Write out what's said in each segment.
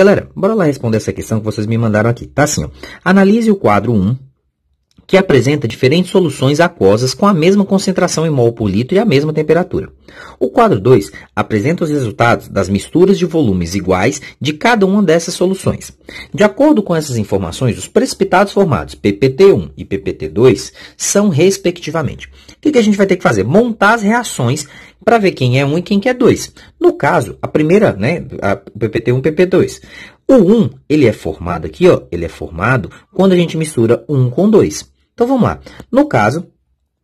Galera, bora lá responder essa questão que vocês me mandaram aqui. Tá assim, ó. Analise o quadro 1 que apresenta diferentes soluções aquosas com a mesma concentração em mol por litro e a mesma temperatura. O quadro 2 apresenta os resultados das misturas de volumes iguais de cada uma dessas soluções. De acordo com essas informações, os precipitados formados PPT1 e PPT2 são respectivamente. O que a gente vai ter que fazer? Montar as reações para ver quem é 1 um e quem é 2. No caso, a primeira, né, a PPT1 e PPT2. O 1, ele é formado aqui, ó, ele é formado quando a gente mistura 1 com 2. Então vamos lá. No caso,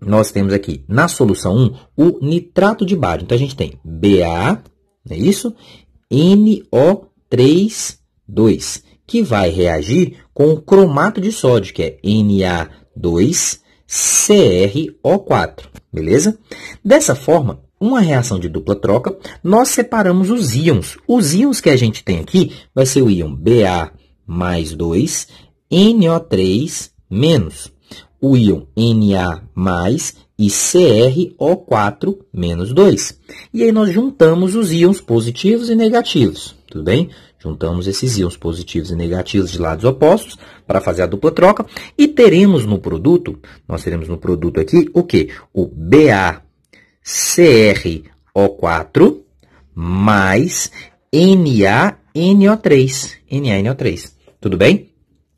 nós temos aqui na solução 1 o nitrato de bário. Então a gente tem BA, é isso? NO3, 2, que vai reagir com o cromato de sódio, que é Na2, CrO4, beleza? Dessa forma, uma reação de dupla troca, nós separamos os íons. Os íons que a gente tem aqui vai ser o íon Ba mais 2, NO3 menos o íon Na+, e CrO4 menos 2. E aí nós juntamos os íons positivos e negativos, tudo bem? Juntamos esses íons positivos e negativos de lados opostos para fazer a dupla troca e teremos no produto, nós teremos no produto aqui o que? O BaCrO4 mais NaNO3, NaNO3, tudo bem?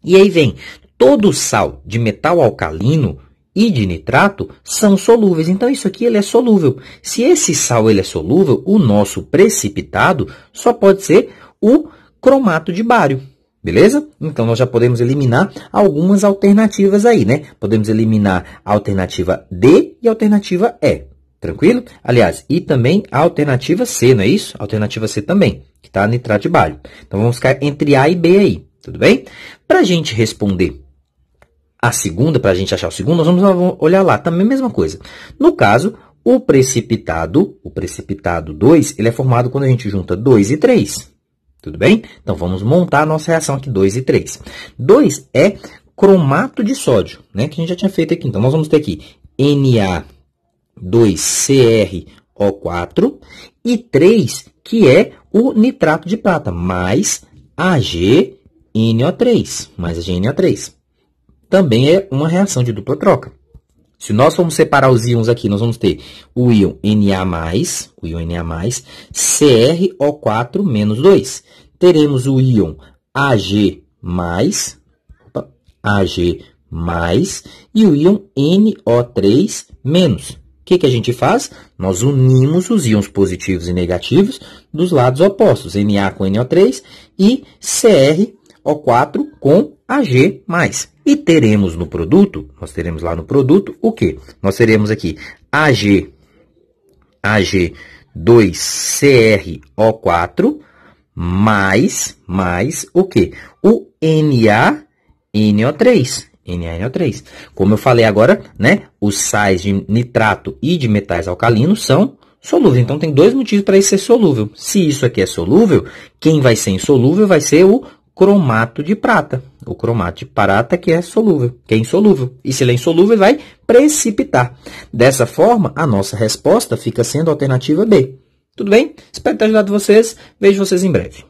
E aí vem todo sal de metal alcalino e de nitrato são solúveis. Então, isso aqui ele é solúvel. Se esse sal ele é solúvel, o nosso precipitado só pode ser o cromato de bário. Beleza? Então, nós já podemos eliminar algumas alternativas aí, né? Podemos eliminar a alternativa D e a alternativa E. Tranquilo? Aliás, e também a alternativa C, não é isso? alternativa C também, que está nitrato de bário. Então, vamos ficar entre A e B aí, tudo bem? Para a gente responder a segunda, para a gente achar o segundo, nós vamos olhar lá, também a mesma coisa. No caso, o precipitado, o precipitado 2, ele é formado quando a gente junta 2 e 3. Tudo bem? Então, vamos montar a nossa reação aqui, 2 e 3. 2 é cromato de sódio, né? Que a gente já tinha feito aqui. Então, nós vamos ter aqui Na2CrO4 e 3, que é o nitrato de prata, mais AgNO3, mais AgNO3 também é uma reação de dupla troca. Se nós formos separar os íons aqui, nós vamos ter o íon Na+, o íon Na+, CrO4 menos 2. Teremos o íon Ag+, opa, Ag+, e o íon NO3 menos. O que, que a gente faz? Nós unimos os íons positivos e negativos dos lados opostos, Na com NO3 e CrO4 com Ag+. E teremos no produto, nós teremos lá no produto o que? Nós teremos aqui Ag, Ag2CrO4 mais, mais o que? O NaNO3. NaNO3. Como eu falei agora, né? Os sais de nitrato e de metais alcalinos são solúveis. Então tem dois motivos para isso ser solúvel. Se isso aqui é solúvel, quem vai ser insolúvel vai ser o cromato de prata. O cromato de prata que é solúvel, que é insolúvel. E se ele é insolúvel, ele vai precipitar. Dessa forma, a nossa resposta fica sendo a alternativa B. Tudo bem? Espero ter ajudado vocês. Vejo vocês em breve.